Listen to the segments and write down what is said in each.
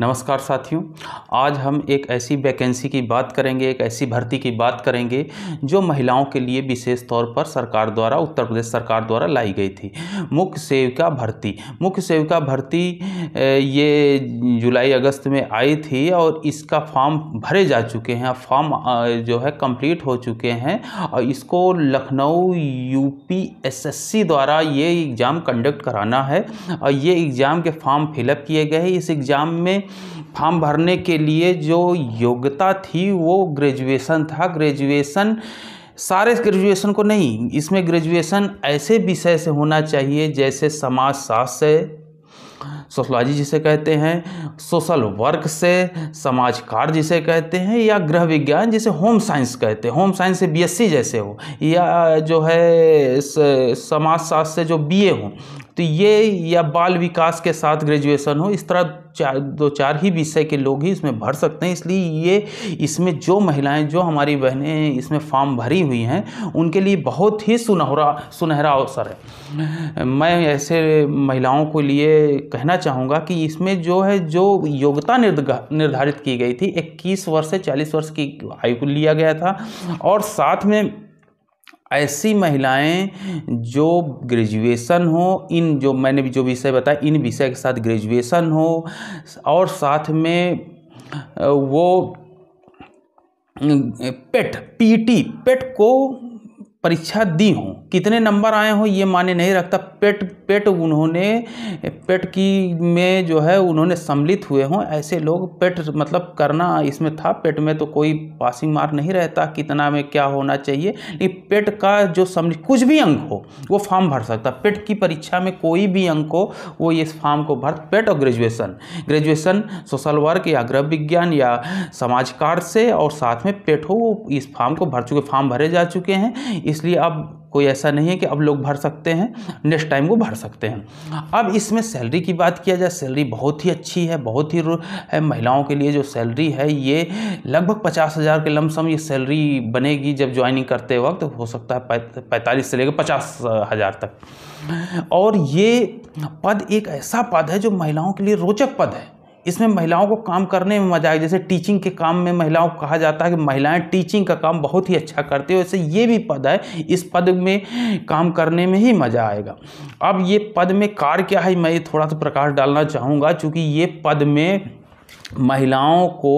नमस्कार साथियों आज हम एक ऐसी वैकेंसी की बात करेंगे एक ऐसी भर्ती की बात करेंगे जो महिलाओं के लिए विशेष तौर पर सरकार द्वारा उत्तर प्रदेश सरकार द्वारा लाई गई थी मुख्य सेविका भर्ती मुख्य सेविका भर्ती ये जुलाई अगस्त में आई थी और इसका फॉर्म भरे जा चुके हैं फॉर्म जो है कंप्लीट हो चुके हैं और इसको लखनऊ यू द्वारा ये एग्ज़ाम कंडक्ट कराना है और ये एग्ज़ाम के फॉर्म फिलअप किए गए इस एग्ज़ाम में फॉर्म भरने के लिए जो योग्यता थी वो ग्रेजुएशन था ग्रेजुएशन सारे ग्रेजुएशन को नहीं इसमें ग्रेजुएशन ऐसे विषय से होना चाहिए जैसे समाजशास्त्र से सोशलॉजी जिसे कहते हैं सोशल वर्क से समाज कार्य जिसे कहते हैं या गृह विज्ञान जिसे होम साइंस कहते हैं होम साइंस से बीएससी जैसे हो या जो है समाजशास्त्र से जो बीए हो तो ये या बाल विकास के साथ ग्रेजुएशन हो इस तरह चार दो चार ही विषय के लोग ही इसमें भर सकते हैं इसलिए ये इसमें जो महिलाएं जो हमारी बहनें इसमें फॉर्म भरी हुई हैं उनके लिए बहुत ही सुनहरा सुनहरा अवसर है मैं ऐसे महिलाओं के लिए कहना चाहूँगा कि इसमें जो है जो योग्यता निर्धारित की गई थी इक्कीस वर्ष से चालीस वर्ष की आयु को लिया गया था और साथ में ऐसी महिलाएं जो ग्रेजुएशन हो इन जो मैंने भी जो विषय बताया इन विषय के साथ ग्रेजुएशन हो और साथ में वो पेट पीटी पेट को परीक्षा दी हो कितने नंबर आए हों ये माने नहीं रखता पेट पेट उन्होंने पेट की में जो है उन्होंने सम्मिलित हुए हों ऐसे लोग पेट मतलब करना इसमें था पेट में तो कोई पासिंग मार नहीं रहता कितना में क्या होना चाहिए लेकिन पेट का जो सम्मिलित कुछ भी अंक हो वो फॉर्म भर सकता पेट की परीक्षा में कोई भी अंक हो वो इस फॉर्म को भर पेट और ग्रेजुएसन ग्रेजुएसन सोशल वर्क या गृह विज्ञान या समाज कार्ड से और साथ में पेट हो वो इस फॉर्म को भर चुके फॉर्म भरे जा चुके हैं इस इसलिए अब कोई ऐसा नहीं है कि अब लोग भर सकते हैं नेक्स्ट टाइम वो भर सकते हैं अब इसमें सैलरी की बात किया जाए सैलरी बहुत ही अच्छी है बहुत ही है महिलाओं के लिए जो सैलरी है ये लगभग पचास हज़ार के लमसम ये सैलरी बनेगी जब ज्वाइनिंग करते वक्त हो सकता है पैंतालीस से लेकर पचास हज़ार तक और ये पद एक ऐसा पद है जो महिलाओं के लिए रोचक पद है इसमें महिलाओं को काम करने में मजा आएगा जैसे टीचिंग के काम में महिलाओं को कहा जाता है कि महिलाएं टीचिंग का काम बहुत ही अच्छा करते हैं वैसे ये भी पद है इस पद में काम करने में ही मज़ा आएगा अब ये पद में कार्य क्या है मैं थोड़ा सा प्रकाश डालना चाहूँगा चूँकि ये पद में महिलाओं को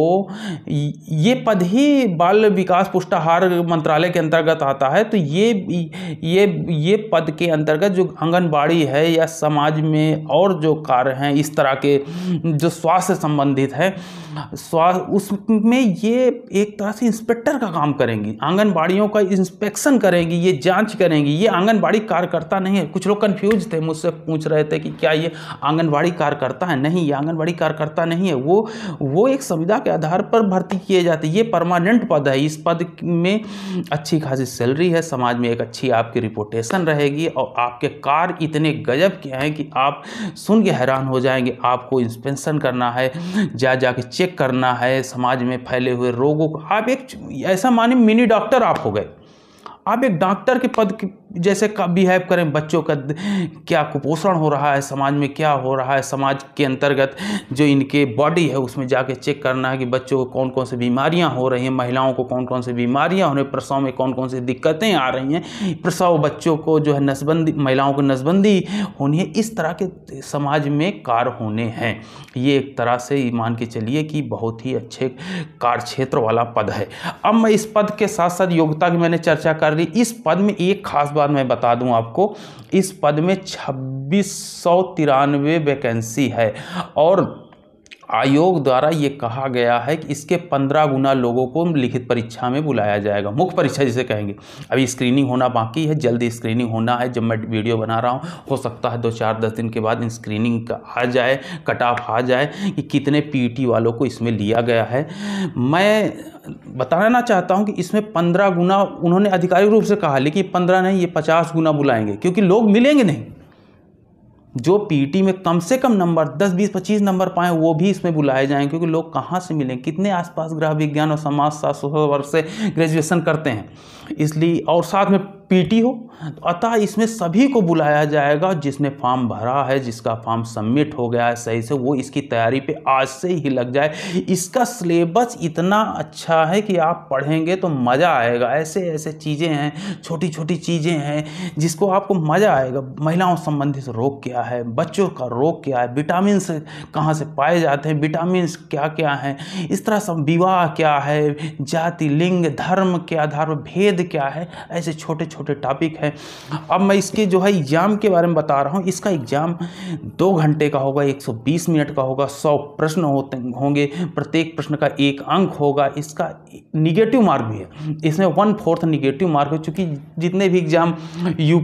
ये पद ही बाल विकास पुष्टाहार मंत्रालय के अंतर्गत आता है तो ये ये ये पद के अंतर्गत जो आंगनबाड़ी है या समाज में और जो कार्य हैं इस तरह के जो स्वास्थ्य संबंधित है स्वास्थ्य उसमें ये एक तरह से इंस्पेक्टर का काम करेंगी आंगनबाड़ियों का इंस्पेक्शन करेंगी ये जांच करेंगी ये आंगनबाड़ी कार्यकर्ता नहीं है कुछ लोग कन्फ्यूज थे मुझसे पूछ रहे थे कि क्या ये आंगनबाड़ी कार्यकर्ता है नहीं ये आंगनबाड़ी कार्यकर्ता नहीं है वो वो एक संविदा के आधार पर भर्ती किए जाते ये परमानेंट पद है इस पद में अच्छी खासी सैलरी है समाज में एक अच्छी आपकी रिपोर्टेशन रहेगी और आपके कार्य इतने गजब के हैं कि आप सुन के हैरान हो जाएंगे आपको इंस्पेक्शन करना है जा जा के चेक करना है समाज में फैले हुए रोगों को आप एक ऐसा माने मिनी डॉक्टर आप हो गए आप एक डॉक्टर के पद जैसे का बिहेव करें बच्चों का क्या कुपोषण हो रहा है समाज में क्या हो रहा है समाज के अंतर्गत जो इनके बॉडी है उसमें जाके चेक करना है कि बच्चों को कौन कौन सी बीमारियां हो रही हैं महिलाओं को कौन कौन सी बीमारियां हो रही प्रसव में कौन कौन सी दिक्कतें आ रही हैं प्रसव बच्चों को जो है नसबंदी महिलाओं को नसबंदी होनी है इस तरह के समाज में कार्य होने हैं ये एक तरह से मान के चलिए कि बहुत ही अच्छे कार्य वाला पद है अब मैं इस पद के साथ साथ योग्यता की मैंने चर्चा कर रहे इस पद में एक खास बात मैं बता दूं आपको इस पद में छब्बीस सौ तिरानवे वैकेंसी है और आयोग द्वारा ये कहा गया है कि इसके पंद्रह गुना लोगों को लिखित परीक्षा में बुलाया जाएगा मुख्य परीक्षा जिसे कहेंगे अभी स्क्रीनिंग होना बाकी है जल्दी स्क्रीनिंग होना है जब मैं वीडियो बना रहा हूँ हो सकता है दो चार दस दिन के बाद इन स्क्रीनिंग का आ जाए कट ऑफ आ जाए कि कितने पी e वालों को इसमें लिया गया है मैं बताना चाहता हूँ कि इसमें पंद्रह गुना उन्होंने आधिकारिक रूप से कहा लेकिन पंद्रह नहीं ये पचास गुना बुलाएंगे क्योंकि लोग मिलेंगे नहीं जो पीटी में कम से कम नंबर 10, 20, 25 नंबर पाए वो भी इसमें बुलाए जाएं क्योंकि लोग कहाँ से मिलें कितने आसपास ग्रह विज्ञान और समाजशास्त्र वर्ष से ग्रेजुएशन करते हैं इसलिए और साथ में पीटी हो अतः इसमें सभी को बुलाया जाएगा जिसने फॉर्म भरा है जिसका फॉर्म सबमिट हो गया है सही से वो इसकी तैयारी पे आज से ही लग जाए इसका सिलेबस इतना अच्छा है कि आप पढ़ेंगे तो मज़ा आएगा ऐसे ऐसे चीज़ें हैं छोटी छोटी चीज़ें हैं जिसको आपको मज़ा आएगा महिलाओं संबंधित रोग क्या है बच्चों का रोग क्या है विटामिन कहाँ से पाए जाते हैं विटामिन क्या क्या हैं इस तरह सब विवाह क्या है जाति लिंग धर्म के आधार पर भेद क्या है ऐसे छोटे छोटे छोटे टॉपिक हैं अब मैं इसके जो है एग्ज़ाम के बारे में बता रहा हूँ इसका एग्ज़ाम दो घंटे का होगा 120 मिनट का होगा 100 प्रश्न होते होंगे प्रत्येक प्रश्न का एक अंक होगा इसका निगेटिव मार्क भी है इसमें वन फोर्थ निगेटिव मार्क है चूँकि जितने भी एग्ज़ाम यू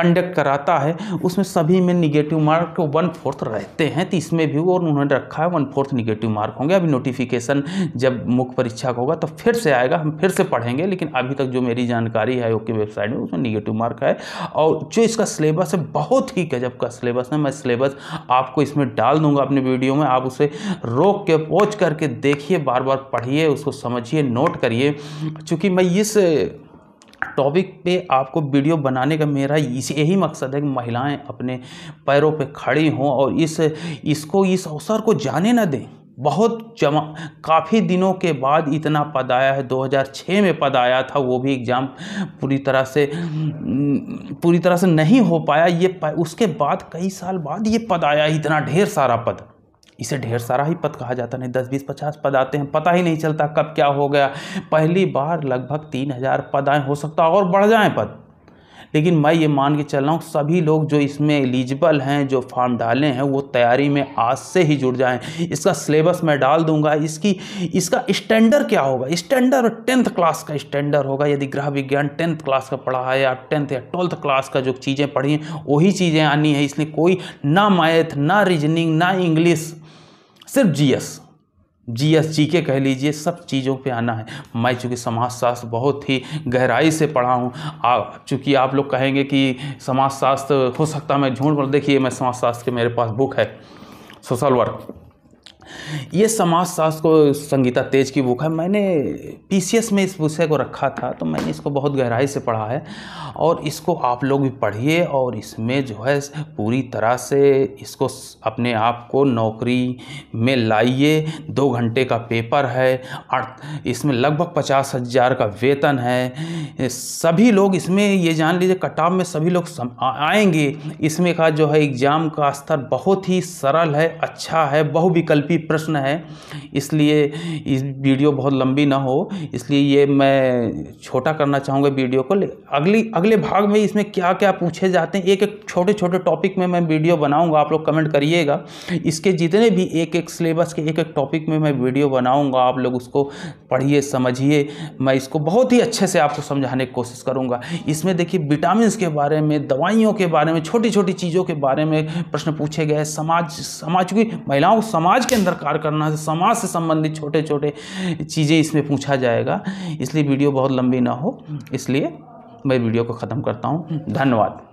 कंडक्ट कराता है उसमें सभी में निगेटिव मार्क वन फोर्थ रहते हैं तो इसमें भी और उन्होंने रखा है वन फोर्थ निगेटिव मार्क होंगे अभी नोटिफिकेशन जब मुख्य परीक्षा का होगा तो फिर से आएगा हम फिर से पढ़ेंगे लेकिन अभी तक जो मेरी जान जानकारी है आयोग की वेबसाइट में उसमें निगेटिव मार्क है और जो इसका सिलेबस है बहुत ही गजब का सिलेबस है मैं सिलेबस आपको इसमें डाल दूंगा अपने वीडियो में आप उसे रोक के पोच करके देखिए बार बार पढ़िए उसको समझिए नोट करिए चूँकि मैं इस टॉपिक पे आपको वीडियो बनाने का मेरा इस यही मकसद है कि महिलाएं अपने पैरों पे खड़ी हों और इस इसको इस अवसर को जाने ना दें बहुत जमा काफ़ी दिनों के बाद इतना पद आया है 2006 में पद आया था वो भी एग्ज़ाम पूरी तरह से पूरी तरह से नहीं हो पाया ये पा, उसके बाद कई साल बाद ये पद आया इतना ढेर सारा पद इसे ढेर सारा ही पद कहा जाता नहीं दस बीस पचास पद आते हैं पता ही नहीं चलता कब क्या हो गया पहली बार लगभग तीन हज़ार पद आए हो सकता और बढ़ जाएँ पद लेकिन मैं ये मान के चल रहा हूँ सभी लोग जो इसमें एलिजिबल हैं जो फॉर्म डाले हैं वो तैयारी में आज से ही जुड़ जाएँ इसका सिलेबस मैं डाल दूंगा इसकी इसका स्टैंडर्ड क्या होगा स्टैंडर्ड टेंथ क्लास का स्टैंडर्ड होगा यदि ग्रह विज्ञान टेंथ क्लास का पढ़ा है या टेंथ या ट्वेल्थ क्लास का जो चीज़ें पढ़ी हैं वही चीज़ें आनी है इसलिए कोई ना मैथ ना रीजनिंग ना इंग्लिश सिर्फ जीएस जी एस जी के कह लीजिए सब चीज़ों पे आना है मैं चूँकि समाजशास्त्र बहुत ही गहराई से पढ़ा हूँ चूँकि आप लोग कहेंगे कि समाजशास्त्र हो सकता है मैं झूठ पर देखिए मैं समाजशास्त्र के मेरे पास बुक है सोशल वर्क ये समाजशास्त्र को संगीता तेज की बुक है मैंने पी में इस विषय को रखा था तो मैंने इसको बहुत गहराई से पढ़ा है और इसको आप लोग भी पढ़िए और इसमें जो है पूरी तरह से इसको अपने आप को नौकरी में लाइए दो घंटे का पेपर है इसमें लगभग पचास हज़ार का वेतन है सभी लोग इसमें ये जान लीजिए कटाव में सभी लोग आएंगे इसमें का जो है एग्ज़ाम का स्तर बहुत ही सरल है अच्छा है बहुविकल्पी प्रश्न है इसलिए इस वीडियो बहुत लंबी ना हो इसलिए ये मैं छोटा करना चाहूँगा वीडियो को अगली अगले भाग में इसमें क्या क्या पूछे जाते हैं एक एक छोटे छोटे टॉपिक में मैं वीडियो बनाऊँगा आप लोग कमेंट करिएगा इसके जितने भी एक एक सिलेबस के एक एक टॉपिक में मैं वीडियो बनाऊँगा आप लोग उसको पढ़िए समझिए मैं इसको बहुत ही अच्छे से आपको समझाने की कोशिश करूँगा इसमें देखिए विटामिन के बारे में दवाइयों के बारे में छोटी छोटी चीज़ों के बारे में प्रश्न पूछे गए समाज समाज की महिलाओं समाज के अंदर कार्य करना है समाज से संबंधित छोटे छोटे चीज़ें इसमें पूछा जाएगा इसलिए वीडियो बहुत लंबी ना हो इसलिए मैं वीडियो को ख़त्म करता हूँ धन्यवाद